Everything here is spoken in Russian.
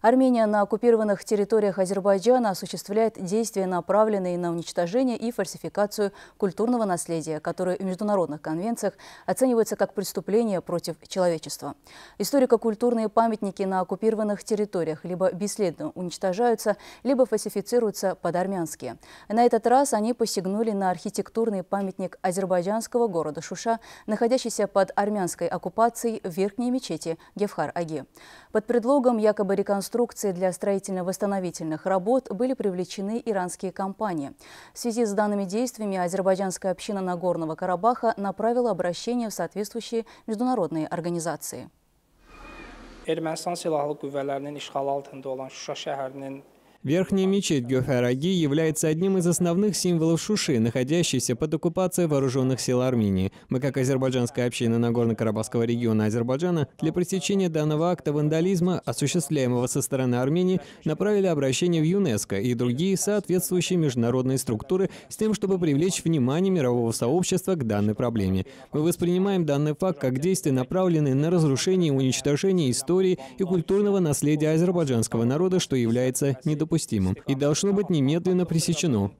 Армения на оккупированных территориях Азербайджана осуществляет действия, направленные на уничтожение и фальсификацию культурного наследия, которое в международных конвенциях оценивается как преступление против человечества. Историко-культурные памятники на оккупированных территориях либо бесследно уничтожаются, либо фальсифицируются под армянские. На этот раз они посягнули на архитектурный памятник азербайджанского города Шуша, находящийся под армянской оккупацией в верхней мечети гефхар Аге. Под предлогом якобы реконструкции реконструкции для строительно-восстановительных работ были привлечены иранские компании. В связи с данными действиями азербайджанская община Нагорного Карабаха направила обращение в соответствующие международные организации. Верхняя мечеть Гёфараги является одним из основных символов Шуши, находящейся под оккупацией вооруженных сил Армении. Мы, как азербайджанская община Нагорно-Карабахского региона Азербайджана, для пресечения данного акта вандализма, осуществляемого со стороны Армении, направили обращение в ЮНЕСКО и другие соответствующие международные структуры с тем, чтобы привлечь внимание мирового сообщества к данной проблеме. Мы воспринимаем данный факт как действия, направленные на разрушение и уничтожение истории и культурного наследия азербайджанского народа, что является недопустимым недопустимым и должно быть немедленно пресечено.